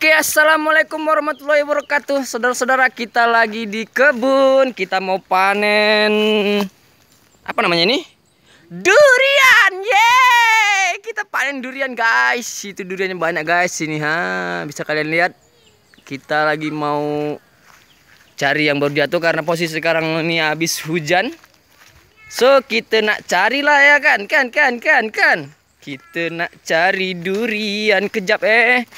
Oke, assalamualaikum warahmatullahi wabarakatuh. Saudara-saudara, kita lagi di kebun. Kita mau panen apa namanya ini? Durian. Yeay! Kita panen durian, guys. Itu duriannya banyak, guys. Ini ha. Bisa kalian lihat. Kita lagi mau cari yang baru jatuh karena posisi sekarang ini habis hujan. So, kita nak carilah ya kan? Kan kan kan kan. Kita nak cari durian kejap eh.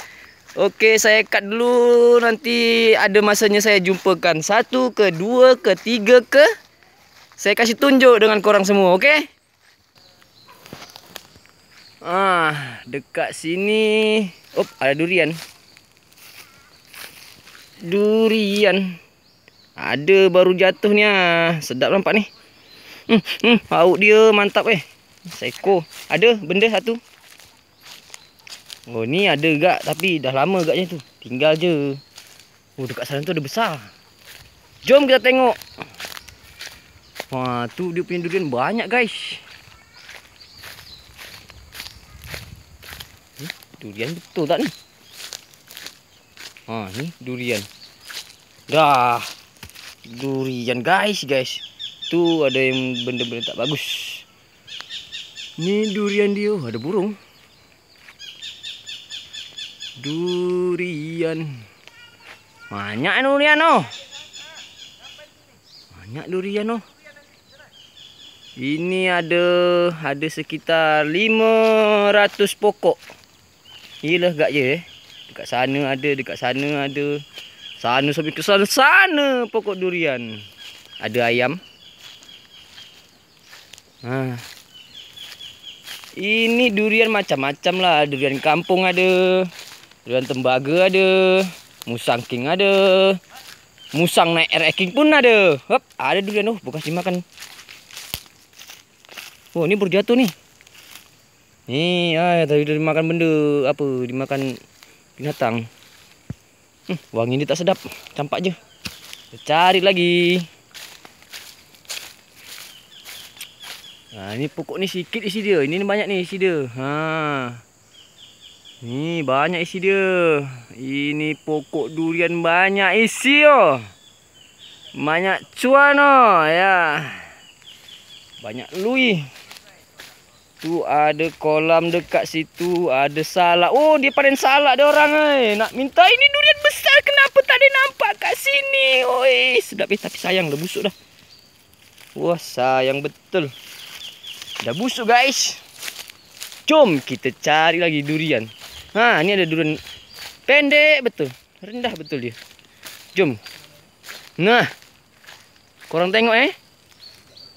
Okey, saya cut dulu. Nanti ada masanya saya jumpakan. Satu ke dua ke tiga ke. Saya kasih tunjuk dengan korang semua, okey? Ah, dekat sini. Op, ada durian. Durian. Ada baru jatuhnya. Ah. Sedap nampak ni. Hmm, hmm, bau dia mantap eh. Seko. Ada benda satu. Oh ni ada gak tapi dah lama gaknya tu. Tinggal je. Oh dekat sana tu ada besar. Jom kita tengok. Wah tu dia punya durian banyak guys. Hmm, durian betul tak ni? Ha ni durian. Dah. Durian guys guys. Tu ada yang benda-benda tak bagus. Ni durian dia. Oh, Ada burung durian banyak durian oh banyak durian oh ini ada ada sekitar 500 pokok gilah gak je eh dekat sana ada dekat sana ada sana sampai ke sana, sana pokok durian ada ayam ha ini durian macam-macam lah durian kampung ada Tuan tembaga ada. Musang King ada. Musang naik RX King pun ada. Hop, ada durian tu. Oh, bukan dimakan. Oh, ini berjatuh nih. Ni, ay, ah, tadi dimakan benda. Apa, dimakan binatang. Hmm, wangi ni tak sedap. Campak je. Kita cari lagi. Nah, ini pokok ni sikit isi dia. Ini ni banyak ni isi dia. Haa. Ni banyak isi dia. Ini pokok durian banyak isi oh. Banyak cuan oh. Ya. Banyak lui. Tu ada kolam dekat situ. Ada salak. Oh dia panen salak dia orang. Eh. Nak minta ini durian besar. Kenapa tak ada nampak kat sini. Oi, sedap eh. Tapi sayang dah busuk dah. Wah sayang betul. Dah busuk guys. Jom kita cari lagi durian. Ha, ini ada durian pendek betul. Rendah betul dia. Jom. Nah. Korang tengok eh.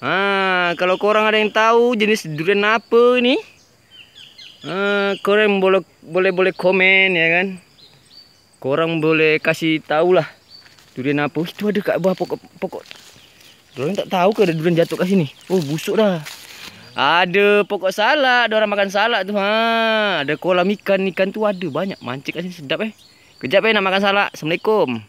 Ha, kalau korang ada yang tahu jenis durian apa ini, Ha, korang boleh boleh komen ya kan. Korang boleh kasih tahu lah, durian apa. Itu ada kat bawah pokok pokok. Korang tak tahu ke ada durian jatuh kat sini? Oh, busuk dah. Ada pokok salak, orang makan salak tu. Ha, ada kolam ikan, ikan tu ada banyak. Mancik kat sini sedap eh. Kejap eh nak makan salak. Assalamualaikum.